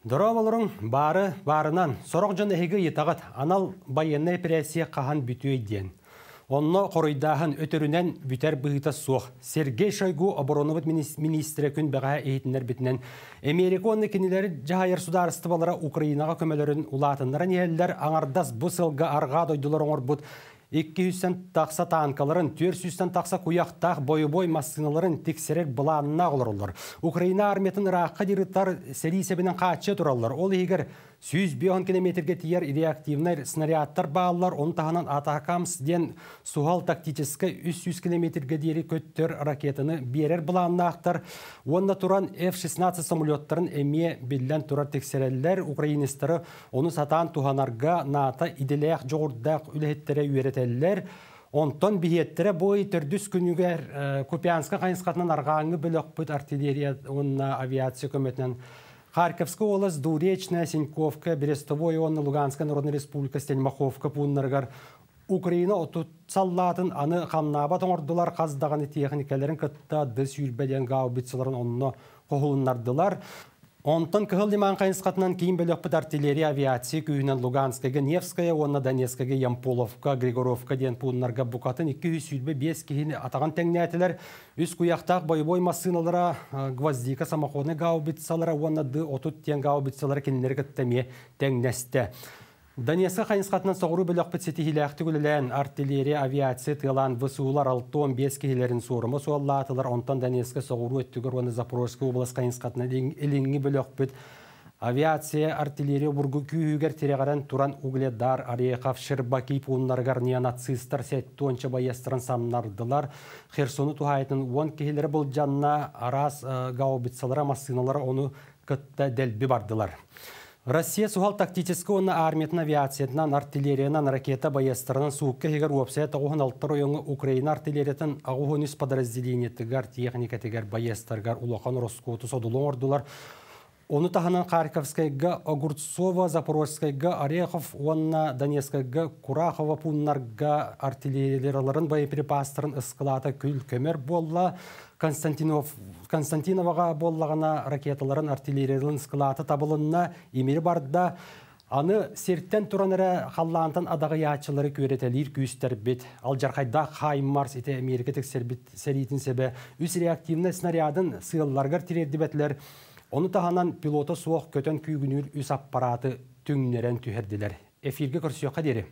Дұра болырың бары барынан сорок жан әйгі анал байынны операция қаған бүті ден. Онно қоройдағын өтірінен бүтер бұғыта суық. Сергей Шойгу оборонавыт министрі күн бәға әйтінлер бітінен. Америка оны кенелері жағайыр сударысты балара Украинаға көмелерін елдер аңардас бұсылғы арға дойдылар 200 тақса танкаларын, 400 тақса куяқтақ бойы-бой массыналарын тексерер бұланына олырылыр. Украина армиятын раққа дирыттар сәрі есебінен қатшы тұралылар. Ол егер бион километрге тиер реактивный снарядтар баалар он тағынан ден сухал тактическі 300 километрге дейлі көттір ракетаны берер ақтыр. Онна туран F-16 самолеттарын әме білден турар тексерелер украинистары оны сатан туханарга НАТО иделеяқ жоғырдақ үлеттері үйретелер. Онтон бихеттері бой түрдіс күнігі э, Купянска қайынсқатынан арғаңы білік бұд артиллерия, онна авиация көметінен Харьковская область, Дуречная, Синьковка, Берестовой он, Луганская Народная Республика, Стельмаховка, Пуннаргар. Украина оту аны хамнаба тоңордулар қаздағаны техникаларын кытта дыс ғау гаубицаларын онына қоғылынардылар. Онтон кыһыл лиман қайынсқатынан кейін бөлөкпіт артиллерия авиация күйінен Луганскага, Невская, онна Донецкага, Ямполовка, Григоровка ден пуыннарға бұқатын 205 кейін атаған әтілер. Үз куяқтақ бойбой масыналара гвоздика самоходны гаубицалара, онна ды отут тен гаубицалара кенлергі тәме тәңнәсті. Даниясы қайнысқатынан соғыру білік пітсеті хиләқті күлілән артиллерия авиация тылан высуылар 6-15 кехелерін суырымы суалла атылар онтан Даниясқа соғыру өттігір оны Запорожский облас қайнысқатына еліңі білік авиация артиллерия бургу күйігер терегарын туран угледар арехов шербаки пуннаргар неонацистар сеттонча байестырын самнардылар херсону тухайтын он кехелер бұл жанна арас э, гаубицалара Ону, оны кытта дәлби бардылар Россия сухал тактического армиятна авиациятнан на ракета боестырынан суыққа хегер уапсайта оған алттар ойыңы Украина артиллериятын ағуғын үс техника тегар боестыргар улақан Роскоту ордулар Оны таханан Г Огурцова, Запорожскайга, Орехов, Уанна, Г Курахова, Пуннарга артиллерияларын боеприпастарын ысқылаты күлкемер болла. Константинов, Константиноваға боллағына ракеталарын артиллерияларын ысқылаты табылынна емер барда. Аны серттен туранара халлаантан адағы ячылары көретелер бит Ал жарқайда Марс ете Америкатік сәрбет сәретін себе Үс реактивны снарядын сыйылларғар тирердебетлер. Оны тағанан пилота суоқ көтен күйгінір үс аппараты түңнерен түхерділер. Эфирге көрсіоқа қадері.